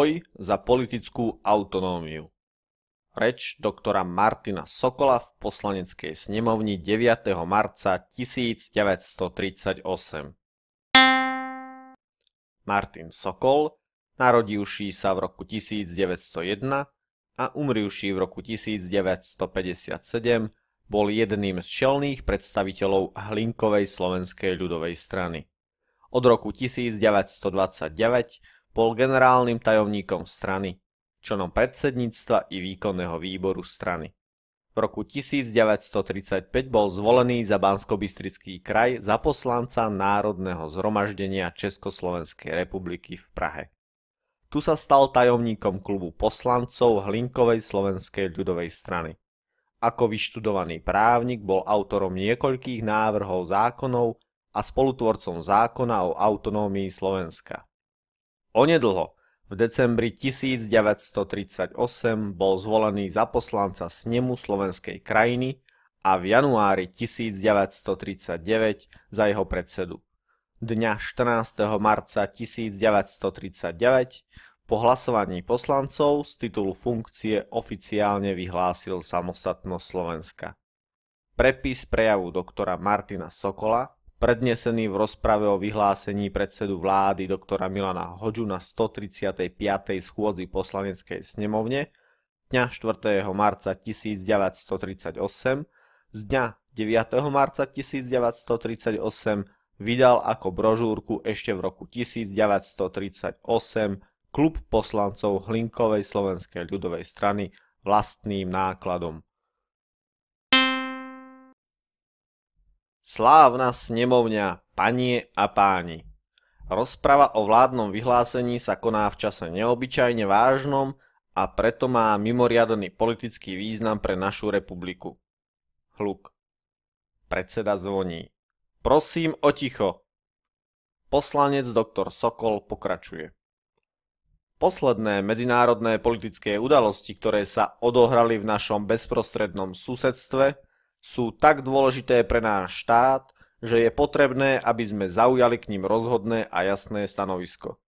Boj za politickú autonómiu. Reč doktora Martina Sokola v poslaneckej snemovni 9. marca 1938. Martin Sokol, narodivší sa v roku 1901 a umrivší v roku 1957, bol jedným z čelných predstaviteľov Hlinkovej slovenskej ľudovej strany. Od roku 1929 bol generálnym tajomníkom strany, členom predsedníctva i výkonného výboru strany. V roku 1935 bol zvolený za Banskobystrický kraj za poslanca Národného zhromaždenia Československej republiky v Prahe. Tu sa stal tajomníkom klubu poslancov Hlinkovej slovenskej ľudovej strany. Ako vyštudovaný právnik bol autorom niekoľkých návrhov zákonov a spolutvorcom zákona o autonómii Slovenska. Onedlho, v decembri 1938, bol zvolený za poslanca snemu slovenskej krajiny a v januári 1939 za jeho predsedu. Dňa 14. marca 1939 po hlasovaní poslancov z titulu funkcie oficiálne vyhlásil samostatnosť Slovenska. Prepis prejavu doktora Martina Sokola prednesený v rozprave o vyhlásení predsedu vlády doktora Milana Hoďu na 135. schôdzi poslaneckej snemovne dňa 4. marca 1938 z dňa 9. marca 1938 vydal ako brožúrku ešte v roku 1938 klub poslancov Hlinkovej slovenskej ľudovej strany vlastným nákladom. Slávna snemovňa, panie a páni. Rozprava o vládnom vyhlásení sa koná v čase neobyčajne vážnom a preto má mimoriadný politický význam pre našu republiku. Hluk. Predseda zvoní. Prosím o ticho. Poslanec doktor Sokol pokračuje. Posledné medzinárodné politické udalosti, ktoré sa odohrali v našom bezprostrednom susedstve – sú tak dôležité pre náš štát, že je potrebné, aby sme zaujali k ním rozhodné a jasné stanovisko.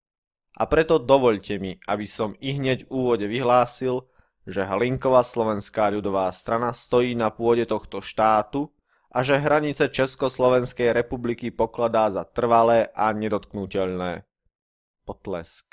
A preto dovolte mi, aby som i hneď v úvode vyhlásil, že Hlinková slovenská ľudová strana stojí na pôde tohto štátu a že hranice Československej republiky pokladá za trvalé a nedotknutelné. Potlesk.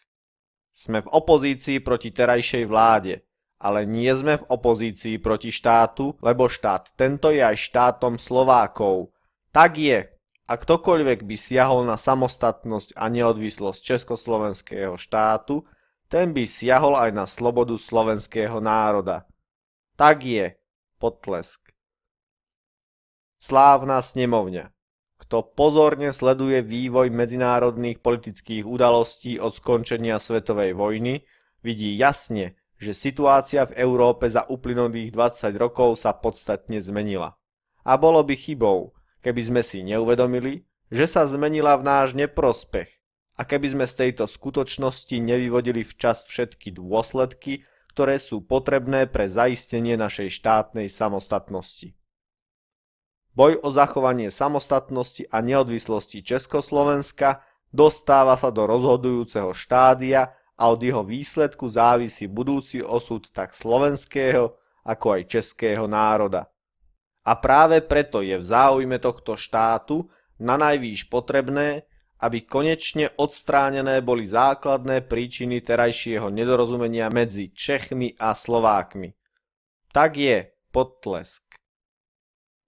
Sme v opozícii proti terajšej vláde, ale nie sme v opozícii proti štátu, lebo štát tento je aj štátom Slovákov. Tak je. A ktokoľvek by siahol na samostatnosť a neodvislosť československého štátu, ten by siahol aj na slobodu slovenského národa. Tak je. Potlesk. Slávna snemovňa. Kto pozorne sleduje vývoj medzinárodných politických udalostí od skončenia svetovej vojny, vidí jasne, že situácia v Európe za uplynulých 20 rokov sa podstatne zmenila. A bolo by chybou, keby sme si neuvedomili, že sa zmenila v náš neprospech a keby sme z tejto skutočnosti nevyvodili včas všetky dôsledky, ktoré sú potrebné pre zaistenie našej štátnej samostatnosti. Boj o zachovanie samostatnosti a neodvislosti Československa dostáva sa do rozhodujúceho štádia a od jeho výsledku závisí budúci osud tak slovenského, ako aj českého národa. A práve preto je v záujme tohto štátu na najvýš potrebné, aby konečne odstránené boli základné príčiny terajšieho nedorozumenia medzi Čechmi a Slovákmi. Tak je potlesk.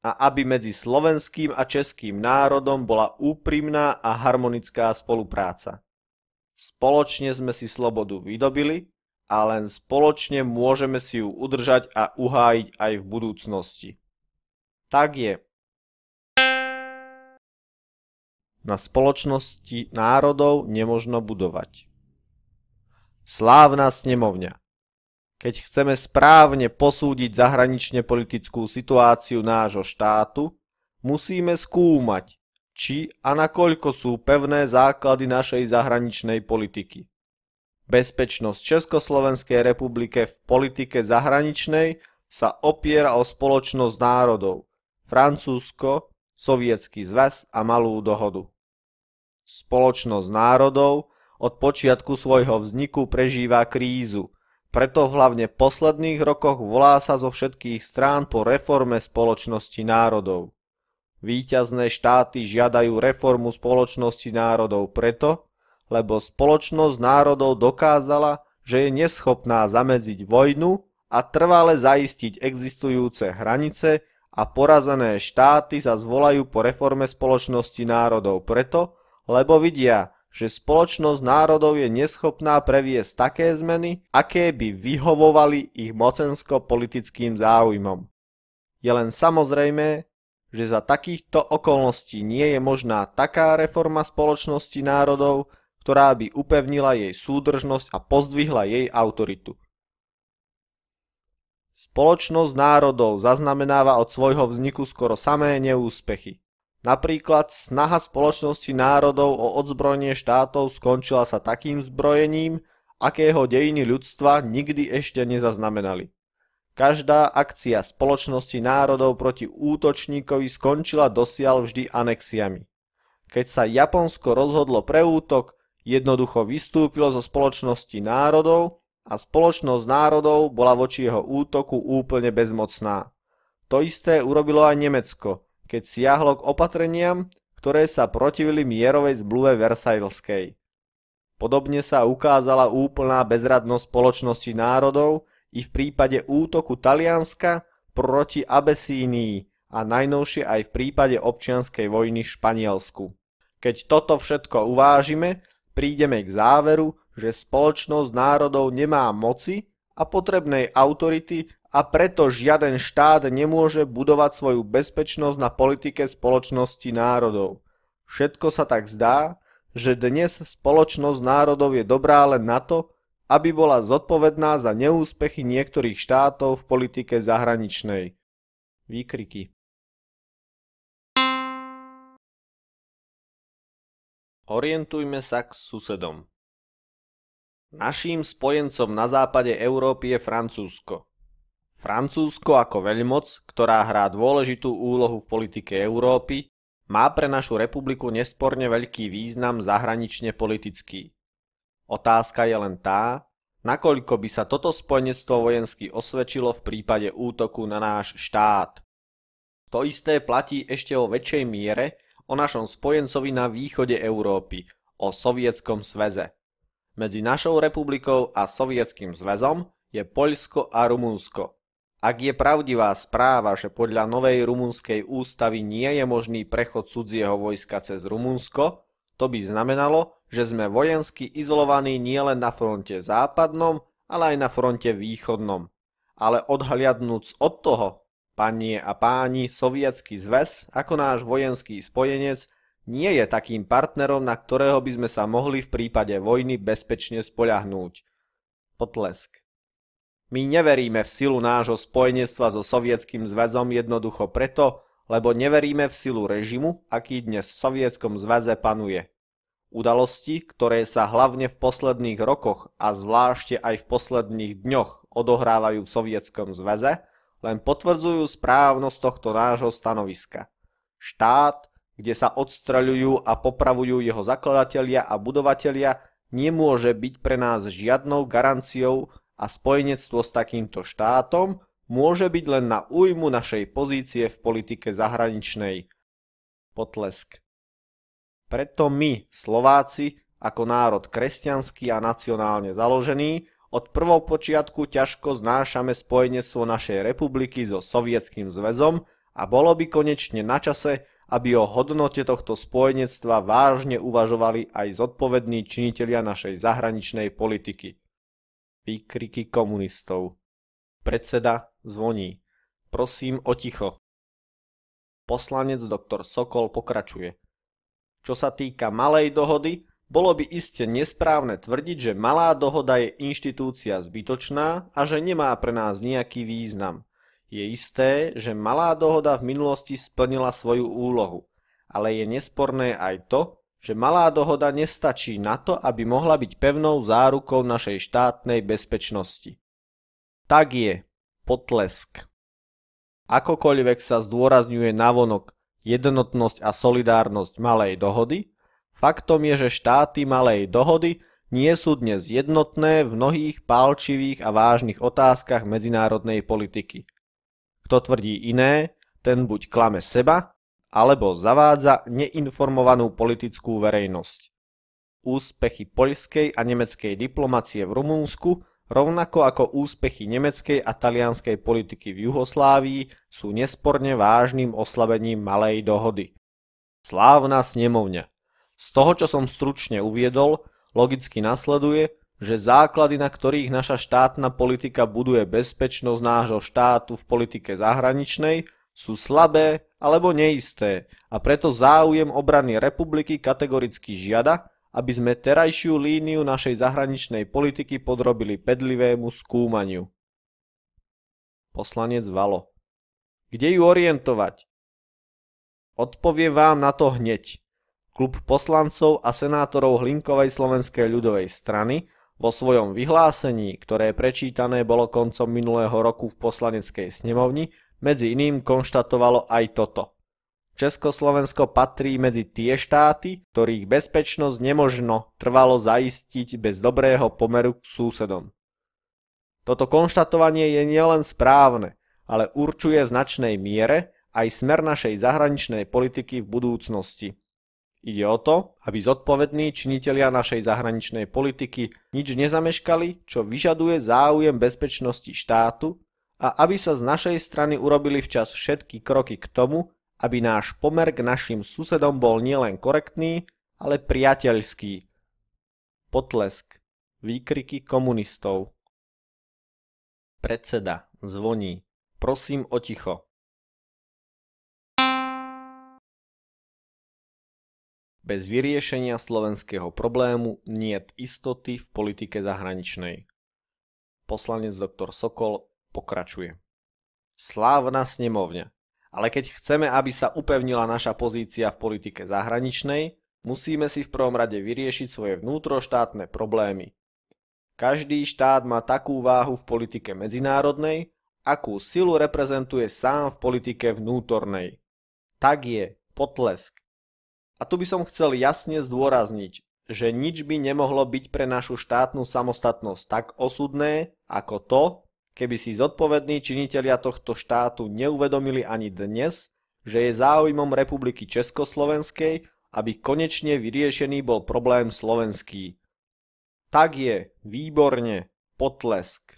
A aby medzi slovenským a českým národom bola úprimná a harmonická spolupráca. Spoločne sme si slobodu vydobili a len spoločne môžeme si ju udržať a uhájiť aj v budúcnosti. Tak je. Na spoločnosti národov nemožno budovať. Slávna snemovňa. Keď chceme správne posúdiť zahranične politickú situáciu nášho štátu, musíme skúmať, či a nakoľko sú pevné základy našej zahraničnej politiky. Bezpečnosť Československej republike v politike zahraničnej sa opiera o spoločnosť národov Francúzsko, Sovietský zväz a Malú dohodu. Spoločnosť národov od počiatku svojho vzniku prežíva krízu, preto v hlavne posledných rokoch volá sa zo všetkých strán po reforme spoločnosti národov. Výťazné štáty žiadajú reformu spoločnosti národov preto, lebo spoločnosť národov dokázala, že je neschopná zamedziť vojnu a trvale zaistiť existujúce hranice a porazené štáty sa zvolajú po reforme spoločnosti národov preto, lebo vidia, že spoločnosť národov je neschopná previesť také zmeny, aké by vyhovovali ich mocensko-politickým záujmom. Je len samozrejme, že za takýchto okolností nie je možná taká reforma spoločnosti národov, ktorá by upevnila jej súdržnosť a pozdvihla jej autoritu. Spoločnosť národov zaznamenáva od svojho vzniku skoro samé neúspechy. Napríklad snaha spoločnosti národov o odzbrojenie štátov skončila sa takým zbrojením, akého dejiny ľudstva nikdy ešte nezaznamenali. Každá akcia spoločnosti národov proti útočníkovi skončila dosial vždy anexiami. Keď sa Japonsko rozhodlo pre útok, jednoducho vystúpilo zo spoločnosti národov a spoločnosť národov bola voči jeho útoku úplne bezmocná. To isté urobilo aj Nemecko, keď siahlo k opatreniam, ktoré sa protivili mierovej zbluve Versailleskej. Podobne sa ukázala úplná bezradnosť spoločnosti národov, i v prípade útoku Talianska proti Abesínii a najnovšie aj v prípade občianskej vojny v Španielsku. Keď toto všetko uvážime, prídeme k záveru, že spoločnosť národov nemá moci a potrebnej autority a preto žiaden štát nemôže budovať svoju bezpečnosť na politike spoločnosti národov. Všetko sa tak zdá, že dnes spoločnosť národov je dobrá len na to, aby bola zodpovedná za neúspechy niektorých štátov v politike zahraničnej. Výkriky Orientujme sa k susedom. Naším spojencom na západe Európy je Francúzsko. Francúzsko ako veľmoc, ktorá hrá dôležitú úlohu v politike Európy, má pre našu republiku nesporne veľký význam zahranične politický. Otázka je len tá, nakoľko by sa toto spojenectvo vojensky osvedčilo v prípade útoku na náš štát. To isté platí ešte o väčšej miere o našom spojencovi na východe Európy, o Sovietskom sveze. Medzi našou republikou a Sovietským zväzom je Poľsko a Rumunsko. Ak je pravdivá správa, že podľa novej rumunskej ústavy nie je možný prechod cudzieho vojska cez Rumunsko, to by znamenalo, že sme vojensky izolovaní nielen na fronte západnom, ale aj na fronte východnom. Ale odhliadnúc od toho, panie a páni, sovietský zväz ako náš vojenský spojenec nie je takým partnerom, na ktorého by sme sa mohli v prípade vojny bezpečne spoľahnúť. Potlesk. My neveríme v silu nášho spojenectva so sovietským zväzom jednoducho preto, lebo neveríme v silu režimu, aký dnes v sovietskom zväze panuje. Udalosti, ktoré sa hlavne v posledných rokoch a zvlášte aj v posledných dňoch odohrávajú v Sovietskom zväze, len potvrdzujú správnosť tohto nášho stanoviska. Štát, kde sa odstraľujú a popravujú jeho zakladatelia a budovatelia, nemôže byť pre nás žiadnou garanciou a spojenectvo s takýmto štátom môže byť len na újmu našej pozície v politike zahraničnej. Potlesk. Preto my, Slováci, ako národ kresťanský a nacionálne založený, od prvopočiatku ťažko znášame spojenectvo našej republiky so Sovietským zväzom a bolo by konečne na čase, aby o hodnote tohto spojenectva vážne uvažovali aj zodpovední činitelia našej zahraničnej politiky. Výkriky komunistov. Predseda zvoní. Prosím o ticho. Poslanec doktor Sokol pokračuje. Čo sa týka malej dohody, bolo by iste nesprávne tvrdiť, že malá dohoda je inštitúcia zbytočná a že nemá pre nás nejaký význam. Je isté, že malá dohoda v minulosti splnila svoju úlohu, ale je nesporné aj to, že malá dohoda nestačí na to, aby mohla byť pevnou zárukou našej štátnej bezpečnosti. Tak je, potlesk. Akokoľvek sa zdôrazňuje navonok, jednotnosť a solidárnosť Malej dohody, faktom je, že štáty Malej dohody nie sú dnes jednotné v mnohých pálčivých a vážnych otázkach medzinárodnej politiky. Kto tvrdí iné, ten buď klame seba, alebo zavádza neinformovanú politickú verejnosť. Úspechy poľskej a nemeckej diplomacie v Rumúnsku rovnako ako úspechy nemeckej a talianskej politiky v Juhoslávii, sú nesporne vážnym oslabením malej dohody. Slávna snemovňa. Z toho, čo som stručne uviedol, logicky nasleduje, že základy, na ktorých naša štátna politika buduje bezpečnosť nášho štátu v politike zahraničnej, sú slabé alebo neisté a preto záujem obrany republiky kategoricky žiada, aby sme terajšiu líniu našej zahraničnej politiky podrobili pedlivému skúmaniu. Poslanec Valo. Kde ju orientovať? Odpovie vám na to hneď. Klub poslancov a senátorov Hlinkovej slovenskej ľudovej strany vo svojom vyhlásení, ktoré prečítané bolo koncom minulého roku v poslaneckej snemovni, medzi iným konštatovalo aj toto. Československo patrí medzi tie štáty, ktorých bezpečnosť nemožno trvalo zaistiť bez dobrého pomeru k súsedom. Toto konštatovanie je nielen správne, ale určuje v značnej miere aj smer našej zahraničnej politiky v budúcnosti. Ide o to, aby zodpovední činitelia našej zahraničnej politiky nič nezameškali, čo vyžaduje záujem bezpečnosti štátu a aby sa z našej strany urobili včas všetky kroky k tomu, aby náš pomer k našim susedom bol nielen korektný, ale priateľský. Potlesk. Výkriky komunistov. Predseda zvoní. Prosím o ticho. Bez vyriešenia slovenského problému niet istoty v politike zahraničnej. Poslanec doktor Sokol pokračuje. Slávna snemovňa. Ale keď chceme, aby sa upevnila naša pozícia v politike zahraničnej, musíme si v prvom rade vyriešiť svoje vnútroštátne problémy. Každý štát má takú váhu v politike medzinárodnej, akú silu reprezentuje sám v politike vnútornej. Tak je, potlesk. A tu by som chcel jasne zdôrazniť, že nič by nemohlo byť pre našu štátnu samostatnosť tak osudné, ako to, keby si zodpovední činitelia tohto štátu neuvedomili ani dnes, že je záujmom Republiky Československej, aby konečne vyriešený bol problém slovenský. Tak je, výborne, potlesk.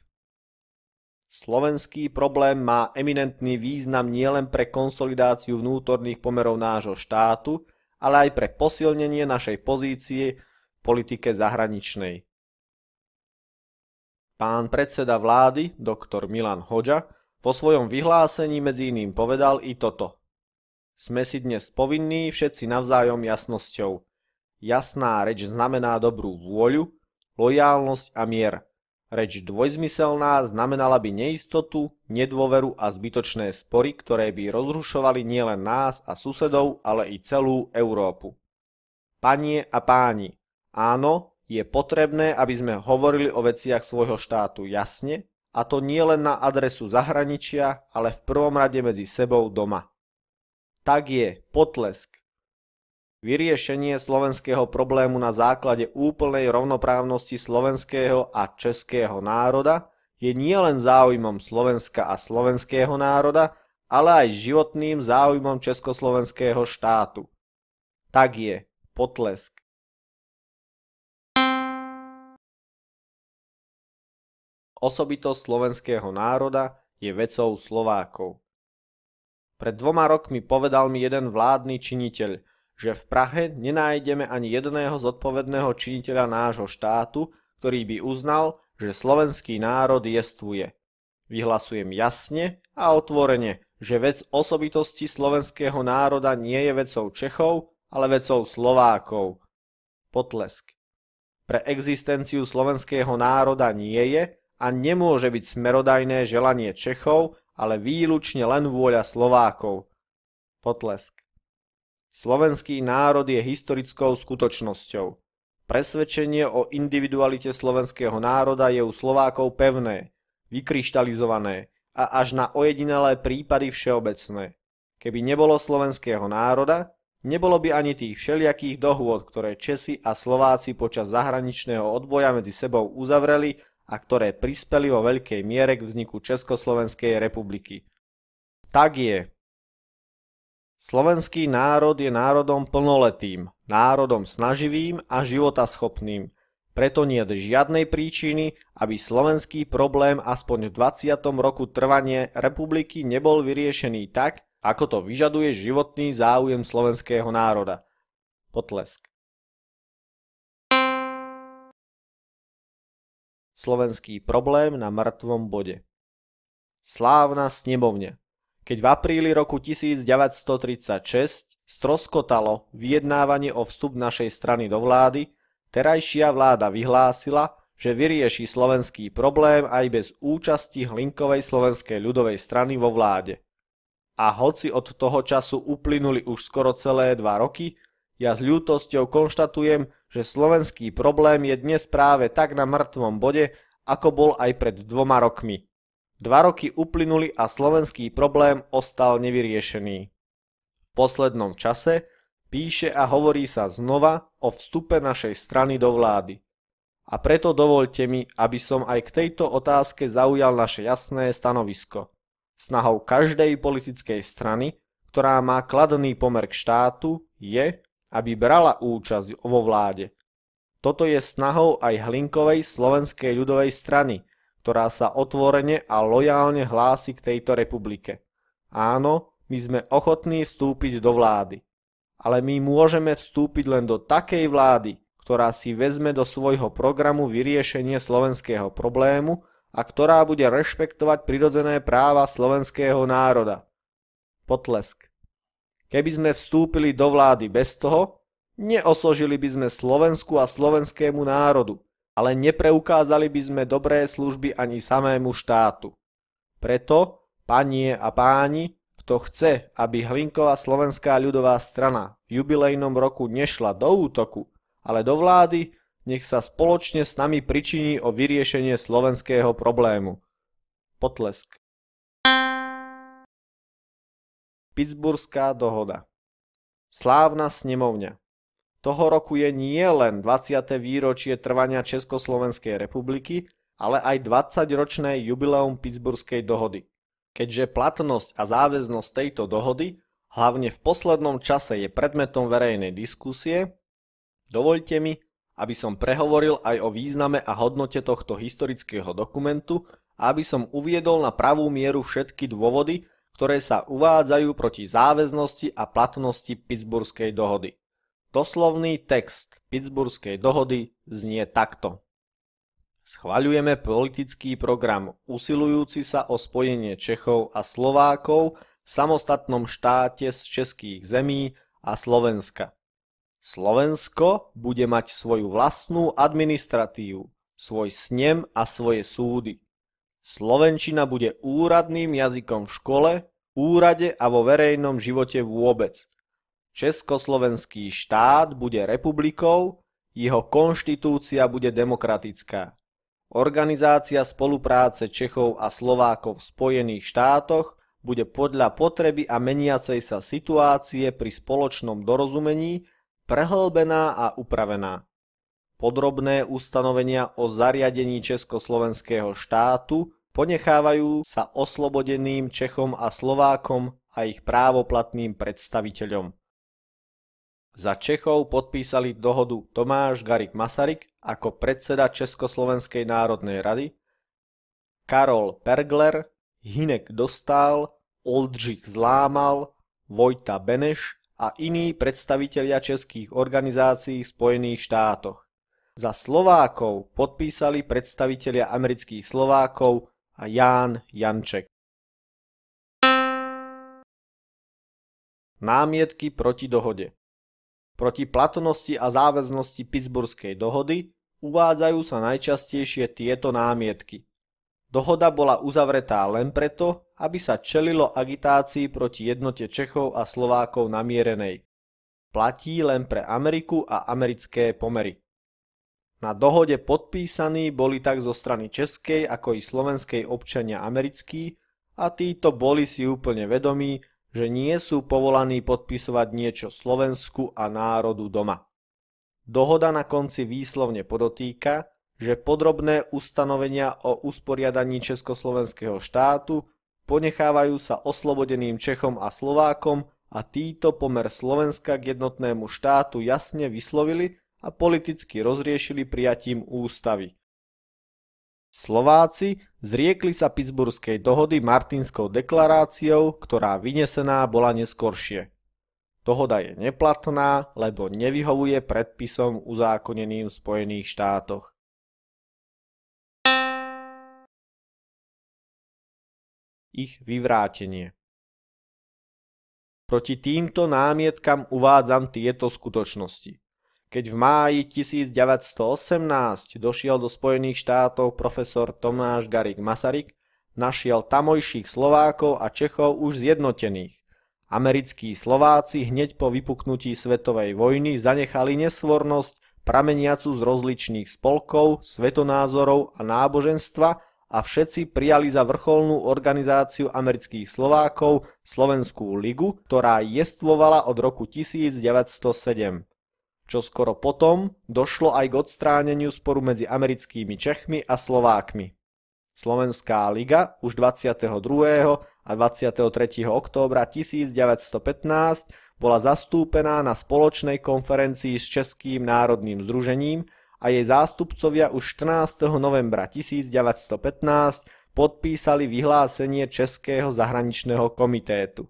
Slovenský problém má eminentný význam nielen pre konsolidáciu vnútorných pomerov nášho štátu, ale aj pre posilnenie našej pozície v politike zahraničnej. Pán predseda vlády, doktor Milan Hoďa, po svojom vyhlásení medzi iným povedal i toto. Sme si dnes povinní všetci navzájom jasnosťou. Jasná reč znamená dobrú vôľu, lojálnosť a mier. Reč dvojzmyselná znamenala by neistotu, nedôveru a zbytočné spory, ktoré by rozrušovali nielen nás a susedov, ale i celú Európu. Panie a páni, áno, je potrebné, aby sme hovorili o veciach svojho štátu jasne, a to nie len na adresu zahraničia, ale v prvom rade medzi sebou doma. Tak je potlesk. Vyriešenie slovenského problému na základe úplnej rovnoprávnosti slovenského a českého národa je nielen záujmom Slovenska a slovenského národa, ale aj životným záujmom československého štátu. Tak je potlesk. Osobitosť slovenského národa je vecou Slovákov. Pred dvoma rokmi povedal mi jeden vládny činiteľ, že v Prahe nenájdeme ani jedného zodpovedného činiteľa nášho štátu, ktorý by uznal, že slovenský národ jestvuje. Vyhlasujem jasne a otvorene, že vec osobitosti slovenského národa nie je vecou Čechov, ale vecou Slovákov. Potlesk. Pre existenciu slovenského národa nie je, a nemôže byť smerodajné želanie Čechov, ale výlučne len vôľa Slovákov. Potlesk. Slovenský národ je historickou skutočnosťou. Presvedčenie o individualite slovenského národa je u Slovákov pevné, vykryštalizované a až na ojedinelé prípady všeobecné. Keby nebolo slovenského národa, nebolo by ani tých všelijakých dohôd, ktoré Česi a Slováci počas zahraničného odboja medzi sebou uzavreli a ktoré prispeli vo veľkej miere k vzniku Československej republiky. Tak je. Slovenský národ je národom plnoletým, národom snaživým a životaschopným. Preto nie je žiadnej príčiny, aby slovenský problém aspoň v 20. roku trvanie republiky nebol vyriešený tak, ako to vyžaduje životný záujem slovenského národa. Potlesk. Slovenský problém na mŕtvom bode. Slávna snemovňa. Keď v apríli roku 1936 stroskotalo vyjednávanie o vstup našej strany do vlády, terajšia vláda vyhlásila, že vyrieši slovenský problém aj bez účasti Hlinkovej slovenskej ľudovej strany vo vláde. A hoci od toho času uplynuli už skoro celé dva roky, ja s ľútosťou konštatujem, že slovenský problém je dnes práve tak na mŕtvom bode, ako bol aj pred dvoma rokmi. Dva roky uplynuli a slovenský problém ostal nevyriešený. V poslednom čase píše a hovorí sa znova o vstupe našej strany do vlády. A preto dovolte mi, aby som aj k tejto otázke zaujal naše jasné stanovisko. Snahou každej politickej strany, ktorá má kladný pomer k štátu, je, aby brala účasť vo vláde. Toto je snahou aj Hlinkovej slovenskej ľudovej strany, ktorá sa otvorene a lojálne hlási k tejto republike. Áno, my sme ochotní vstúpiť do vlády. Ale my môžeme vstúpiť len do takej vlády, ktorá si vezme do svojho programu vyriešenie slovenského problému a ktorá bude rešpektovať prirodzené práva slovenského národa. Potlesk. Keby sme vstúpili do vlády bez toho, neosožili by sme Slovensku a slovenskému národu, ale nepreukázali by sme dobré služby ani samému štátu. Preto, panie a páni, kto chce, aby Hlinková slovenská ľudová strana v jubilejnom roku nešla do útoku, ale do vlády, nech sa spoločne s nami pričiní o vyriešenie slovenského problému. Potlesk. Pittsburghská dohoda. Slávna snemovňa. Toho roku je nie len 20. výročie trvania Československej republiky, ale aj 20-ročné jubileum Pittsburghskej dohody. Keďže platnosť a záväznosť tejto dohody hlavne v poslednom čase je predmetom verejnej diskusie, dovolte mi, aby som prehovoril aj o význame a hodnote tohto historického dokumentu a aby som uviedol na pravú mieru všetky dôvody, ktoré sa uvádzajú proti záväznosti a platnosti Pittsburghskej dohody. Doslovný text Pittsburghskej dohody znie takto. Schvaľujeme politický program usilujúci sa o spojenie Čechov a Slovákov v samostatnom štáte z českých zemí a Slovenska. Slovensko bude mať svoju vlastnú administratívu, svoj snem a svoje súdy. Slovenčina bude úradným jazykom v škole, úrade a vo verejnom živote vôbec. Československý štát bude republikou, jeho konštitúcia bude demokratická. Organizácia spolupráce Čechov a Slovákov v Spojených štátoch bude podľa potreby a meniacej sa situácie pri spoločnom dorozumení prehlbená a upravená. Podrobné ustanovenia o zariadení Československého štátu ponechávajú sa oslobodeným Čechom a Slovákom a ich právoplatným predstaviteľom. Za Čechov podpísali dohodu Tomáš Garik Masaryk ako predseda Československej národnej rady, Karol Pergler, Hinek Dostál, Oldřich Zlámal, Vojta Beneš a iní predstavitelia českých organizácií v Spojených štátoch. Za Slovákov podpísali predstavitelia amerických Slovákov a Ján Janček. Námietky proti dohode Proti platnosti a záväznosti Pittsburghskej dohody uvádzajú sa najčastejšie tieto námietky. Dohoda bola uzavretá len preto, aby sa čelilo agitácii proti jednote Čechov a Slovákov namierenej. Platí len pre Ameriku a americké pomery. Na dohode podpísaní boli tak zo strany českej ako i slovenskej občania americkí a títo boli si úplne vedomí, že nie sú povolaní podpisovať niečo Slovensku a národu doma. Dohoda na konci výslovne podotýka, že podrobné ustanovenia o usporiadaní Československého štátu ponechávajú sa oslobodeným Čechom a Slovákom a títo pomer Slovenska k jednotnému štátu jasne vyslovili, a politicky rozriešili prijatím ústavy. Slováci zriekli sa Pittsburghskej dohody Martinskou deklaráciou, ktorá vynesená bola neskoršie. Dohoda je neplatná, lebo nevyhovuje predpisom uzákoneným v Spojených štátoch. Ich vyvrátenie Proti týmto námietkam uvádzam tieto skutočnosti. Keď v máji 1918 došiel do Spojených štátov profesor Tomáš Garik Masaryk, našiel tamojších Slovákov a Čechov už zjednotených. Americkí Slováci hneď po vypuknutí svetovej vojny zanechali nesvornosť prameniacu z rozličných spolkov, svetonázorov a náboženstva a všetci prijali za vrcholnú organizáciu amerických Slovákov Slovenskú ligu, ktorá jestvovala od roku 1907 čo skoro potom došlo aj k odstráneniu sporu medzi americkými Čechmi a Slovákmi. Slovenská liga už 22. a 23. októbra 1915 bola zastúpená na spoločnej konferencii s Českým národným združením a jej zástupcovia už 14. novembra 1915 podpísali vyhlásenie Českého zahraničného komitétu.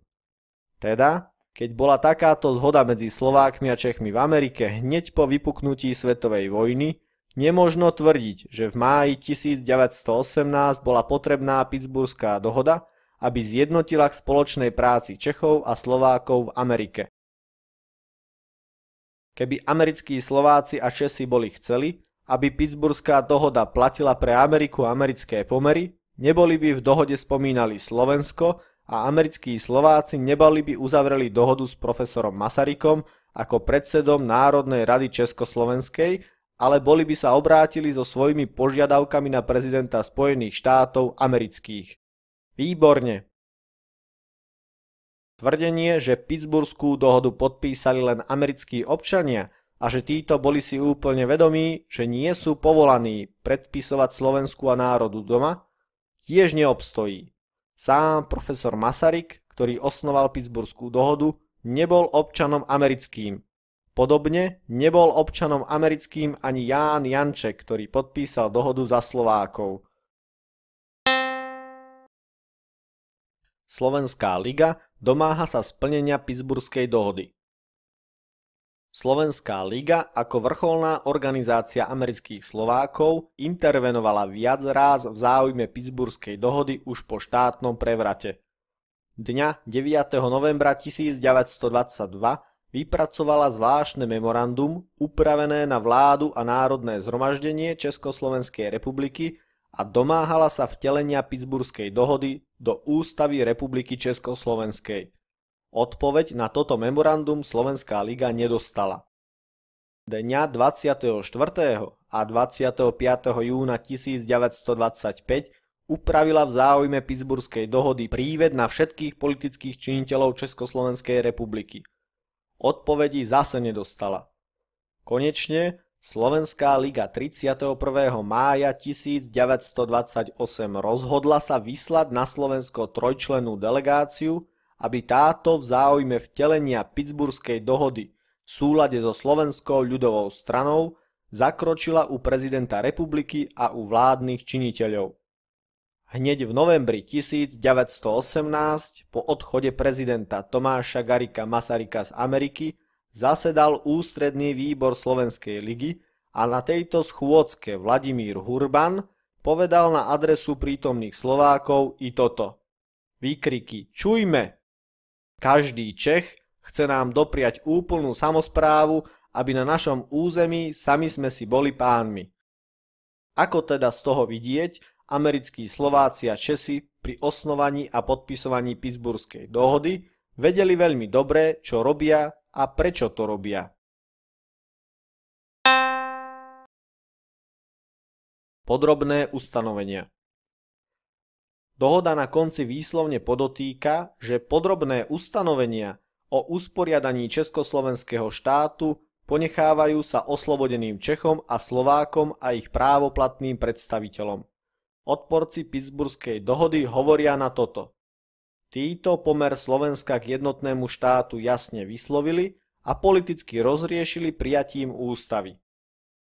Teda keď bola takáto zhoda medzi Slovákmi a Čechmi v Amerike hneď po vypuknutí svetovej vojny, nemožno tvrdiť, že v máji 1918 bola potrebná Pittsburghská dohoda, aby zjednotila k spoločnej práci Čechov a Slovákov v Amerike. Keby americkí Slováci a Česi boli chceli, aby Pittsburghská dohoda platila pre Ameriku americké pomery, neboli by v dohode spomínali Slovensko, a americkí Slováci nebali by uzavreli dohodu s profesorom Masarykom ako predsedom Národnej rady Československej, ale boli by sa obrátili so svojimi požiadavkami na prezidenta Spojených štátov amerických. Výborne. Tvrdenie, že Pittsburghskú dohodu podpísali len americkí občania a že títo boli si úplne vedomí, že nie sú povolaní predpisovať Slovensku a národu doma, tiež neobstojí. Sám profesor Masaryk, ktorý osnoval Pittsburghskú dohodu, nebol občanom americkým. Podobne nebol občanom americkým ani Ján Janček, ktorý podpísal dohodu za Slovákov. Slovenská liga domáha sa splnenia Pittsburghskej dohody. Slovenská liga ako vrcholná organizácia amerických Slovákov intervenovala viac ráz v záujme Pittsburghskej dohody už po štátnom prevrate. Dňa 9. novembra 1922 vypracovala zvláštne memorandum upravené na vládu a národné zhromaždenie Československej republiky a domáhala sa vtelenia Pittsburghskej dohody do Ústavy republiky Československej. Odpoveď na toto memorandum Slovenská liga nedostala. Dňa 24. a 25. júna 1925 upravila v záujme Pittsburghskej dohody príved na všetkých politických činiteľov Československej republiky. Odpovedí zase nedostala. Konečne Slovenská liga 31. mája 1928 rozhodla sa vyslať na Slovensko trojčlenú delegáciu, aby táto v záujme vtelenia Pittsburghskej dohody v súlade so Slovenskou ľudovou stranou zakročila u prezidenta republiky a u vládnych činiteľov. Hneď v novembri 1918 po odchode prezidenta Tomáša Garika Masarika z Ameriky zasedal ústredný výbor Slovenskej ligy a na tejto schôdzke Vladimír Hurban povedal na adresu prítomných Slovákov i toto. Výkriky Čujme! Každý Čech chce nám dopriať úplnú samozprávu, aby na našom území sami sme si boli pánmi. Ako teda z toho vidieť, americkí Slováci a Česi pri osnovaní a podpisovaní Pittsburghskej dohody vedeli veľmi dobre, čo robia a prečo to robia. Podrobné ustanovenia Dohoda na konci výslovne podotýka, že podrobné ustanovenia o usporiadaní Československého štátu ponechávajú sa oslobodeným Čechom a Slovákom a ich právoplatným predstaviteľom. Odporci Pittsburghskej dohody hovoria na toto. Týto pomer Slovenska k jednotnému štátu jasne vyslovili a politicky rozriešili prijatím ústavy.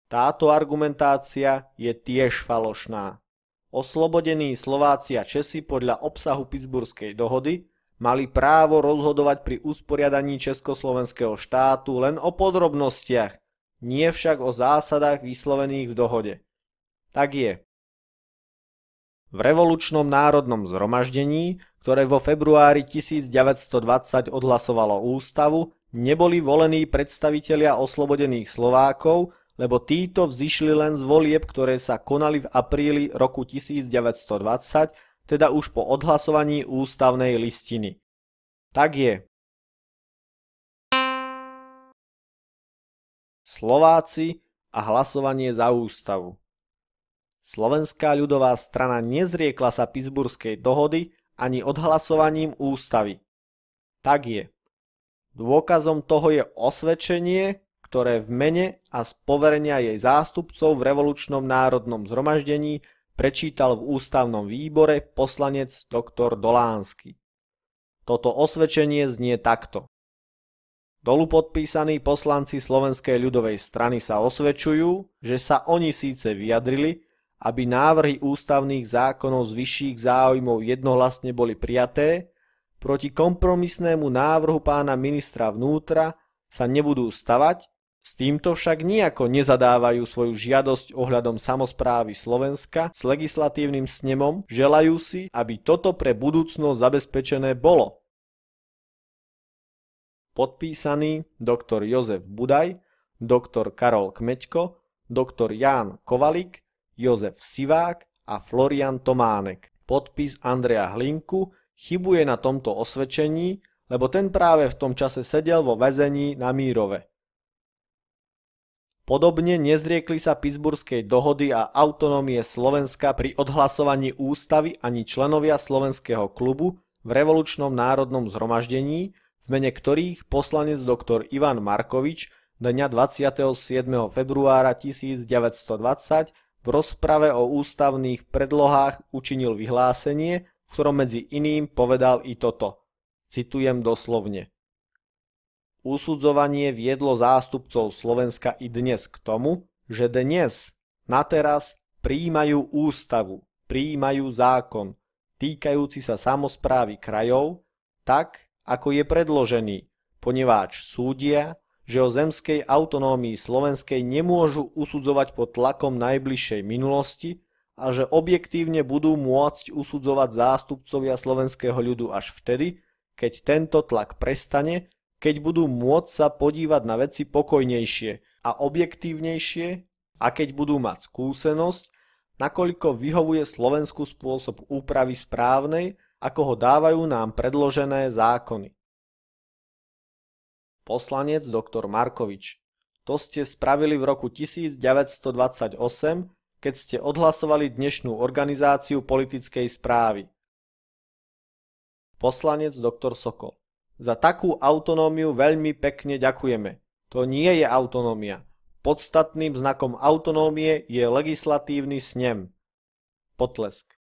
Táto argumentácia je tiež falošná. Oslobodení Slováci a Česi podľa obsahu Pittsburghskej dohody mali právo rozhodovať pri usporiadaní Československého štátu len o podrobnostiach, nie však o zásadách vyslovených v dohode. Tak je. V revolučnom národnom zhromaždení, ktoré vo februári 1920 odhlasovalo ústavu, neboli volení predstavitelia oslobodených Slovákov lebo títo vzýšli len z volieb, ktoré sa konali v apríli roku 1920, teda už po odhlasovaní ústavnej listiny. Tak je. Slováci a hlasovanie za ústavu. Slovenská ľudová strana nezriekla sa Pittsburghskej dohody ani odhlasovaním ústavy. Tak je. Dôkazom toho je osvedčenie, ktoré v mene a z poverenia jej zástupcov v revolučnom národnom zhromaždení prečítal v ústavnom výbore poslanec doktor Dolánsky. Toto osvedčenie znie takto. Dolu podpísaní poslanci Slovenskej ľudovej strany sa osvedčujú, že sa oni síce vyjadrili, aby návrhy ústavných zákonov z vyšších záujmov jednohlasne boli prijaté, proti kompromisnému návrhu pána ministra vnútra sa nebudú stavať s týmto však nejako nezadávajú svoju žiadosť ohľadom samozprávy Slovenska s legislatívnym snemom, želajú si, aby toto pre budúcnosť zabezpečené bolo. Podpísaný dr. Jozef Budaj, dr. Karol Kmeďko, dr. Ján Kovalik, Jozef Sivák a Florian Tománek. Podpis Andrea Hlinku chybuje na tomto osvedčení, lebo ten práve v tom čase sedel vo väzení na Mírove. Podobne nezriekli sa Pittsburghskej dohody a autonómie Slovenska pri odhlasovaní ústavy ani členovia Slovenského klubu v revolučnom národnom zhromaždení, v mene ktorých poslanec dr. Ivan Markovič dňa 27. februára 1920 v rozprave o ústavných predlohách učinil vyhlásenie, v ktorom medzi iným povedal i toto. Citujem doslovne. Usudzovanie viedlo zástupcov Slovenska i dnes k tomu, že dnes, na teraz, príjmajú ústavu, príjmajú zákon týkajúci sa samozprávy krajov, tak, ako je predložený, poneváč súdia, že o zemskej autonómii slovenskej nemôžu usudzovať pod tlakom najbližšej minulosti a že objektívne budú môcť usudzovať zástupcovia slovenského ľudu až vtedy, keď tento tlak prestane keď budú môcť sa podívať na veci pokojnejšie a objektívnejšie a keď budú mať skúsenosť, nakoľko vyhovuje Slovensku spôsob úpravy správnej, ako ho dávajú nám predložené zákony. Poslanec dr. Markovič, to ste spravili v roku 1928, keď ste odhlasovali dnešnú organizáciu politickej správy. Poslanec dr. Sokol. Za takú autonómiu veľmi pekne ďakujeme. To nie je autonómia. Podstatným znakom autonómie je legislatívny snem. Potlesk.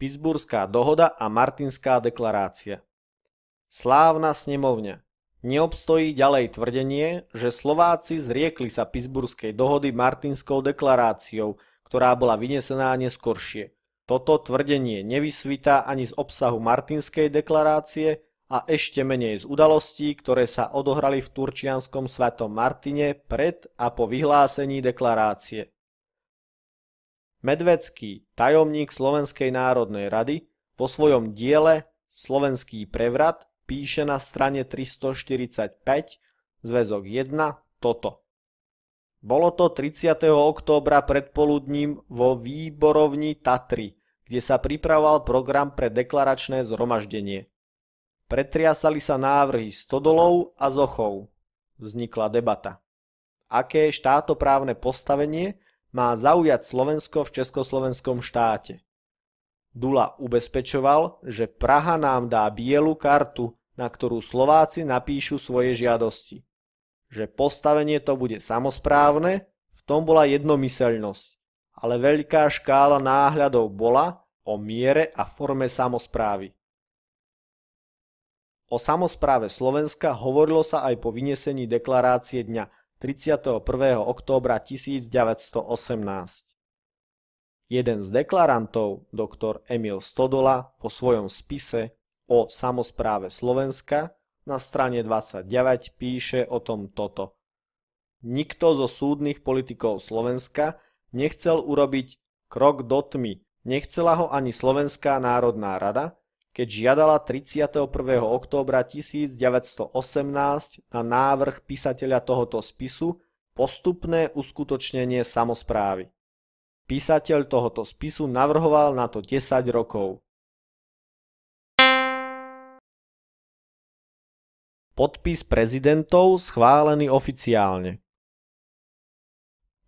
Pittsburghská dohoda a Martinská deklarácia. Slávna snemovňa. Neobstojí ďalej tvrdenie, že Slováci zriekli sa Pittsburghskej dohody Martinskou deklaráciou, ktorá bola vynesená neskoršie. Toto tvrdenie nevysvítá ani z obsahu Martinskej deklarácie a ešte menej z udalostí, ktoré sa odohrali v turčianskom svatom Martine pred a po vyhlásení deklarácie. Medvecký, tajomník Slovenskej národnej rady, vo svojom diele Slovenský prevrat píše na strane 345 zväzok 1 toto. Bolo to 30. októbra predpoludním vo výborovni Tatry kde sa pripravoval program pre deklaračné zhromaždenie. Pretriasali sa návrhy stodolov a zochov. Vznikla debata. Aké štátoprávne postavenie má zaujať Slovensko v československom štáte? Dula ubezpečoval, že Praha nám dá bielu kartu, na ktorú Slováci napíšu svoje žiadosti. Že postavenie to bude samozprávne, v tom bola jednomyseľnosť ale veľká škála náhľadov bola o miere a forme samozprávy. O samozpráve Slovenska hovorilo sa aj po vynesení deklarácie dňa 31. októbra 1918. Jeden z deklarantov, doktor Emil Stodola, po svojom spise o samozpráve Slovenska na strane 29 píše o tom toto. Nikto zo súdnych politikov Slovenska Nechcel urobiť krok do tmy, nechcela ho ani Slovenská národná rada, keď žiadala 31. októbra 1918 na návrh písateľa tohoto spisu postupné uskutočnenie samozprávy. Písateľ tohoto spisu navrhoval na to 10 rokov. Podpis prezidentov schválený oficiálne.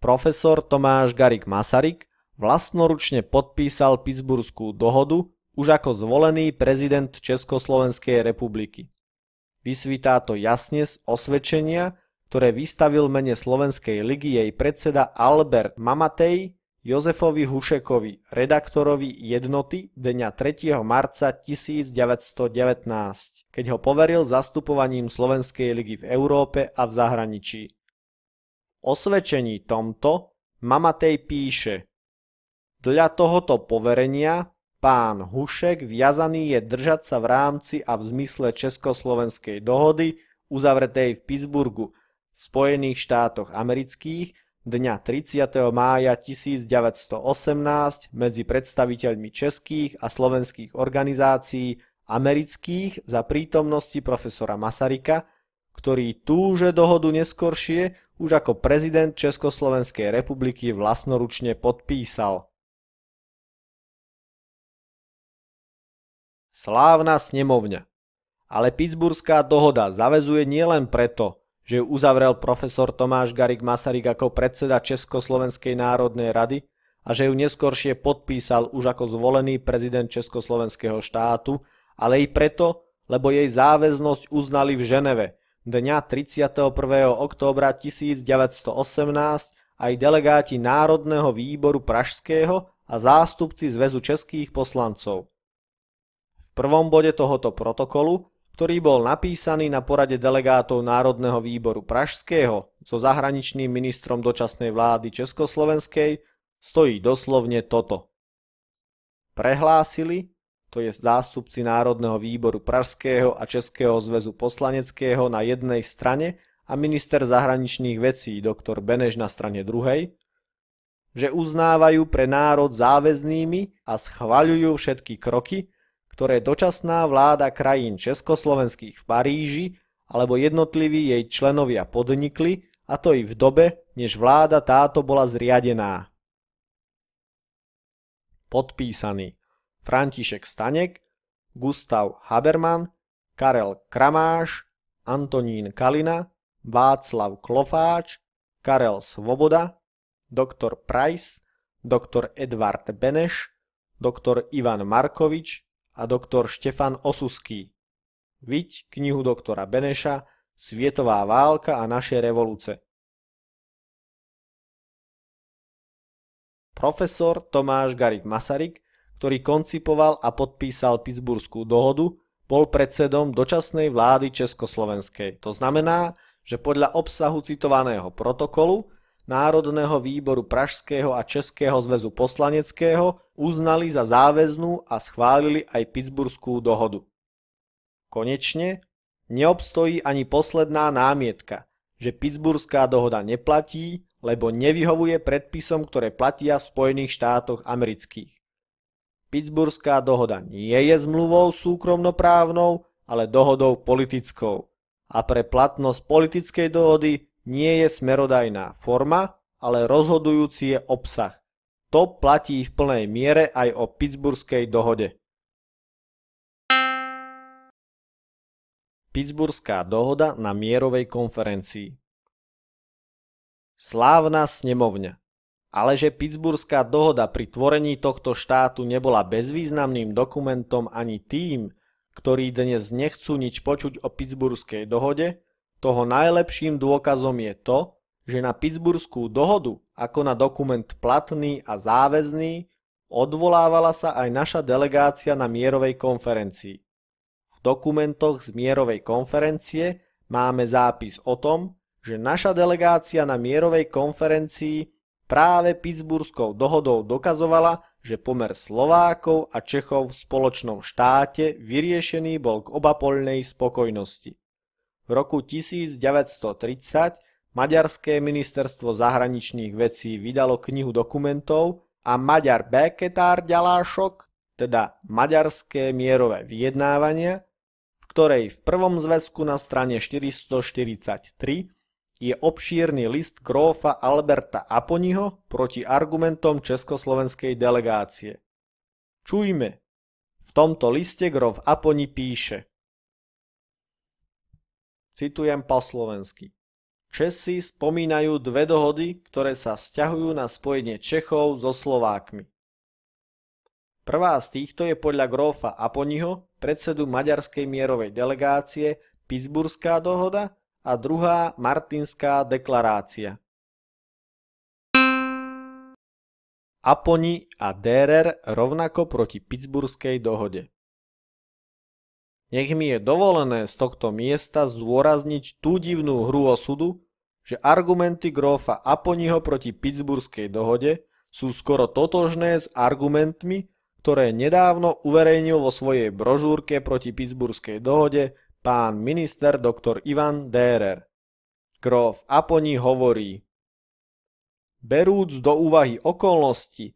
Profesor Tomáš Garik Masaryk vlastnoručne podpísal Pittsburghskú dohodu už ako zvolený prezident Československej republiky. Vysvítá to jasne z osvedčenia, ktoré vystavil mene Slovenskej ligy jej predseda Albert Mamatej Jozefovi Hušekovi, redaktorovi jednoty dňa 3. marca 1919, keď ho poveril zastupovaním Slovenskej ligy v Európe a v zahraničí osvedčení tomto Mamatej píše Dľa tohoto poverenia pán Hušek viazaný je držať sa v rámci a v zmysle Československej dohody uzavretej v Pittsburghu v Spojených štátoch amerických dňa 30. mája 1918 medzi predstaviteľmi českých a slovenských organizácií amerických za prítomnosti profesora Masarika, ktorý túže dohodu neskoršie už ako prezident Československej republiky vlastnoručne podpísal. Slávna snemovňa. Ale Pittsburghská dohoda zavezuje nielen preto, že ju uzavrel profesor Tomáš Garik Masaryk ako predseda Československej národnej rady a že ju neskoršie podpísal už ako zvolený prezident Československého štátu, ale i preto, lebo jej záväznosť uznali v Ženeve – dňa 31. októbra 1918 aj delegáti Národného výboru Pražského a zástupci Zväzu českých poslancov. V prvom bode tohoto protokolu, ktorý bol napísaný na porade delegátov Národného výboru Pražského so zahraničným ministrom dočasnej vlády Československej, stojí doslovne toto. Prehlásili, to je zástupci Národného výboru Pražského a Českého zväzu poslaneckého na jednej strane a minister zahraničných vecí dr. Beneš na strane druhej, že uznávajú pre národ záväznými a schvaľujú všetky kroky, ktoré dočasná vláda krajín československých v Paríži alebo jednotliví jej členovia podnikli, a to i v dobe, než vláda táto bola zriadená. Podpísaný František Stanek, Gustav Haberman, Karel Kramáš, Antonín Kalina, Václav Klofáč, Karel Svoboda, doktor Price, doktor Edvard Beneš, doktor Ivan Markovič a doktor Štefan Osuský. Viď knihu doktora Beneša Svietová válka a naše revolúce. Profesor Tomáš Garik Masaryk ktorý koncipoval a podpísal Pittsburghskú dohodu, bol predsedom dočasnej vlády Československej. To znamená, že podľa obsahu citovaného protokolu Národného výboru Pražského a Českého zväzu poslaneckého uznali za záväznú a schválili aj Pittsburghskú dohodu. Konečne, neobstojí ani posledná námietka, že Pittsburghská dohoda neplatí, lebo nevyhovuje predpisom, ktoré platia v Spojených štátoch amerických. Pittsburghská dohoda nie je zmluvou súkromnoprávnou, ale dohodou politickou a pre platnosť politickej dohody nie je smerodajná forma, ale rozhodujúci je obsah. To platí v plnej miere aj o Pittsburghskej dohode. Pittsburghská dohoda na mierovej konferencii Slávna snemovňa ale že Pittsburghská dohoda pri tvorení tohto štátu nebola bezvýznamným dokumentom ani tým, ktorí dnes nechcú nič počuť o Pittsburskej dohode, toho najlepším dôkazom je to, že na Pittsburghskú dohodu ako na dokument platný a záväzný odvolávala sa aj naša delegácia na mierovej konferencii. V dokumentoch z mierovej konferencie máme zápis o tom, že naša delegácia na mierovej konferencii práve Pittsburghskou dohodou dokazovala, že pomer Slovákov a Čechov v spoločnom štáte vyriešený bol k obapolnej spokojnosti. V roku 1930 Maďarské ministerstvo zahraničných vecí vydalo knihu dokumentov a Maďar Beketár Ďalášok, teda Maďarské mierové vyjednávania, v ktorej v prvom zväzku na strane 443 je obšírny list grófa Alberta Aponiho proti argumentom československej delegácie. Čujme, v tomto liste grof Aponi píše. Citujem po slovensky. Česi spomínajú dve dohody, ktoré sa vzťahujú na spojenie Čechov so Slovákmi. Prvá z týchto je podľa grófa Aponiho, predsedu maďarskej mierovej delegácie, Pittsburghská dohoda a druhá Martinská deklarácia. Aponi a Derer rovnako proti Pittsburghskej dohode. Nech mi je dovolené z tohto miesta zdôrazniť tú divnú hru osudu, že argumenty grófa Aponiho proti Pittsburghskej dohode sú skoro totožné s argumentmi, ktoré nedávno uverejnil vo svojej brožúrke proti Pittsburghskej dohode pán minister doktor Ivan Dérer. Krov Aponi hovorí, Berúc do úvahy okolnosti,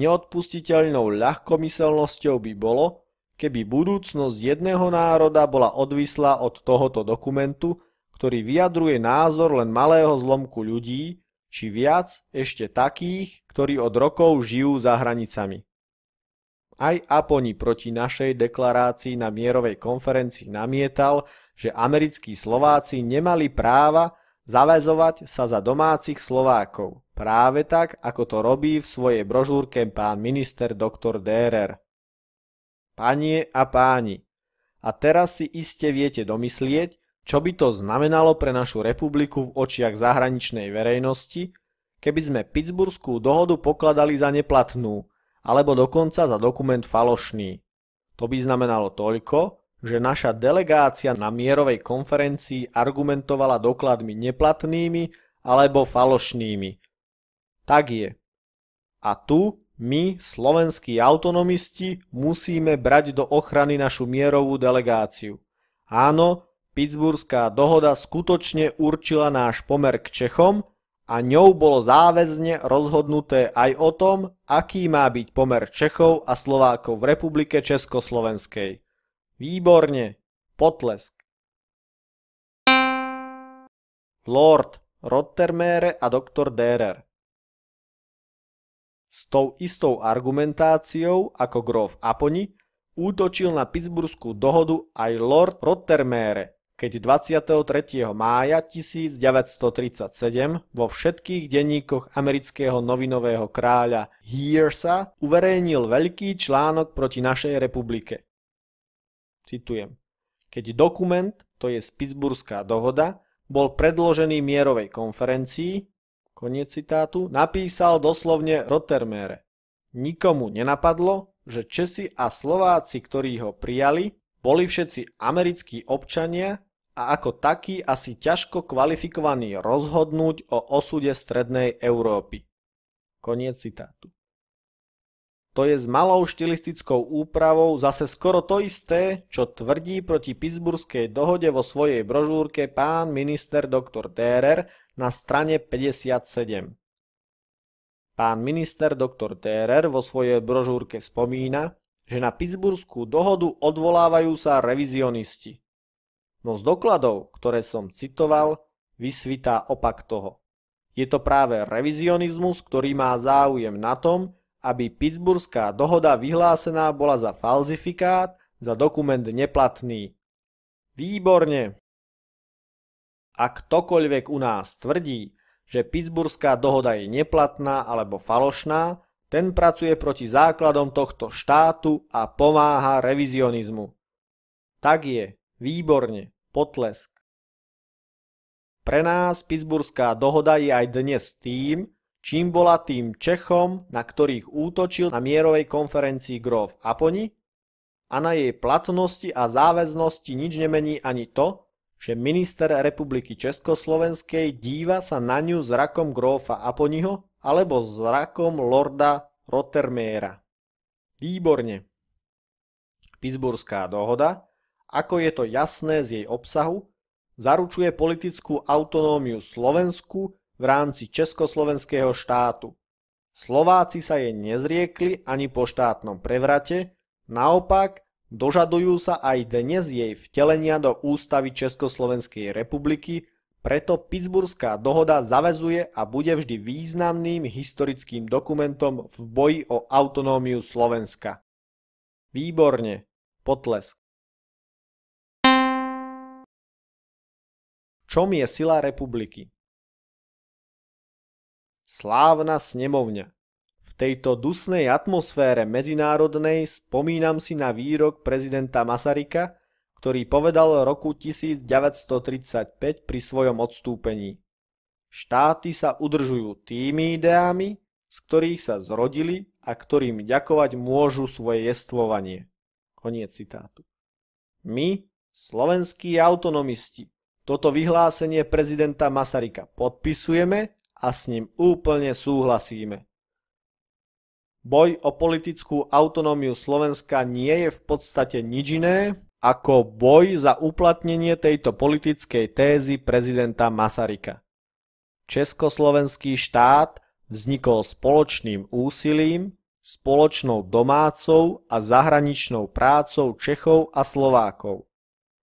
neodpustiteľnou ľahkomyselnosťou by bolo, keby budúcnosť jedného národa bola odvislá od tohoto dokumentu, ktorý vyjadruje názor len malého zlomku ľudí, či viac ešte takých, ktorí od rokov žijú za hranicami. Aj Aponi proti našej deklarácii na mierovej konferencii namietal, že americkí Slováci nemali práva zavezovať sa za domácich Slovákov, práve tak, ako to robí v svojej brožúrke pán minister dr. Derer. Panie a páni, a teraz si iste viete domyslieť, čo by to znamenalo pre našu republiku v očiach zahraničnej verejnosti, keby sme Pittsburghskú dohodu pokladali za neplatnú alebo dokonca za dokument falošný. To by znamenalo toľko, že naša delegácia na mierovej konferencii argumentovala dokladmi neplatnými alebo falošnými. Tak je. A tu my, slovenskí autonomisti, musíme brať do ochrany našu mierovú delegáciu. Áno, Pittsburghská dohoda skutočne určila náš pomer k Čechom a ňou bolo záväzne rozhodnuté aj o tom, aký má byť pomer Čechov a Slovákov v Republike Československej. Výborne, potlesk. Lord Rottermere a doktor Derer S tou istou argumentáciou ako grof Aponi útočil na Pittsburghskú dohodu aj Lord Rottermere, keď 23. mája 1937 vo všetkých denníkoch amerického novinového kráľa Hearsa uverejnil veľký článok proti našej republike. Citujem. Keď dokument, to je Spitsburská dohoda, bol predložený mierovej konferencii, koniec citátu, napísal doslovne Rotermere. Nikomu nenapadlo, že Česi a Slováci, ktorí ho prijali, boli všetci americkí občania a ako takí asi ťažko kvalifikovaní rozhodnúť o osude strednej Európy. Koniec citátu. To je s malou štilistickou úpravou zase skoro to isté, čo tvrdí proti Pittsburghskej dohode vo svojej brožúrke pán minister dr. Derer na strane 57. Pán minister dr. Derer vo svojej brožúrke spomína, že na Pittsburghskú dohodu odvolávajú sa revizionisti. No z dokladov, ktoré som citoval, vysvitá opak toho. Je to práve revizionizmus, ktorý má záujem na tom, aby Pittsburghská dohoda vyhlásená bola za falzifikát, za dokument neplatný. Výborne! Ak ktokoľvek u nás tvrdí, že Pittsburghská dohoda je neplatná alebo falošná, ten pracuje proti základom tohto štátu a pomáha revizionizmu. Tak je, výborne, potlesk. Pre nás Pittsburghská dohoda je aj dnes tým, čím bola tým Čechom, na ktorých útočil na mierovej konferencii Grof Aponi a na jej platnosti a záväznosti nič nemení ani to, že minister republiky Československej díva sa na ňu zrakom grófa Aponiho alebo s rakom lorda Rottermera. Výborne. Pittsburská dohoda, ako je to jasné z jej obsahu, zaručuje politickú autonómiu Slovensku v rámci Československého štátu. Slováci sa jej nezriekli ani po štátnom prevrate, naopak dožadujú sa aj dnes jej vtelenia do ústavy Československej republiky preto Pittsburghská dohoda zavezuje a bude vždy významným historickým dokumentom v boji o autonómiu Slovenska. Výborne. Potlesk. Čom je sila republiky? Slávna snemovňa. V tejto dusnej atmosfére medzinárodnej spomínam si na výrok prezidenta Masarika – ktorý povedal roku 1935 pri svojom odstúpení. Štáty sa udržujú tými ideami, z ktorých sa zrodili a ktorým ďakovať môžu svoje jestvovanie. Koniec citátu. My, slovenskí autonomisti, toto vyhlásenie prezidenta Masarika podpisujeme a s ním úplne súhlasíme. Boj o politickú autonómiu Slovenska nie je v podstate nič iné ako boj za uplatnenie tejto politickej tézy prezidenta Masarika. Československý štát vznikol spoločným úsilím, spoločnou domácou a zahraničnou prácou Čechov a Slovákov.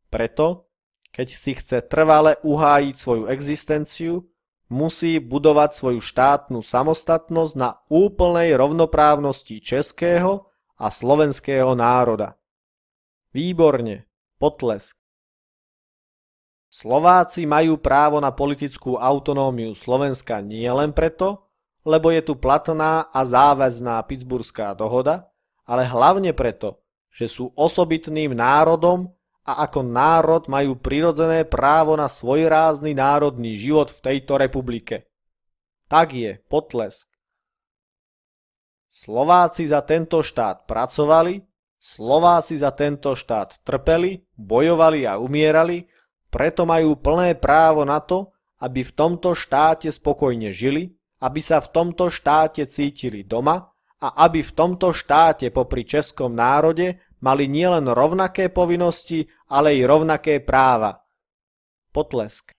Preto, keď si chce trvale uhájiť svoju existenciu, musí budovať svoju štátnu samostatnosť na úplnej rovnoprávnosti českého a slovenského národa. Výborne. Potlesk. Slováci majú právo na politickú autonómiu Slovenska nielen preto, lebo je tu platná a záväzná Pittsburghská dohoda, ale hlavne preto, že sú osobitným národom a ako národ majú prirodzené právo na svojrázny národný život v tejto republike. Tak je, potlesk. Slováci za tento štát pracovali, Slováci za tento štát trpeli, bojovali a umierali, preto majú plné právo na to, aby v tomto štáte spokojne žili, aby sa v tomto štáte cítili doma a aby v tomto štáte popri českom národe mali nielen rovnaké povinnosti, ale i rovnaké práva. Potlesk.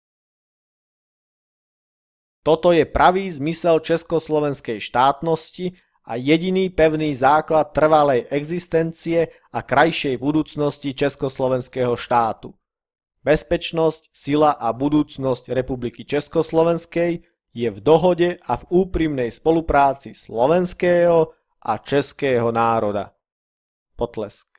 Toto je pravý zmysel československej štátnosti a jediný pevný základ trvalej existencie a krajšej budúcnosti Československého štátu. Bezpečnosť, sila a budúcnosť Republiky Československej je v dohode a v úprimnej spolupráci slovenského a českého národa. Potlesk.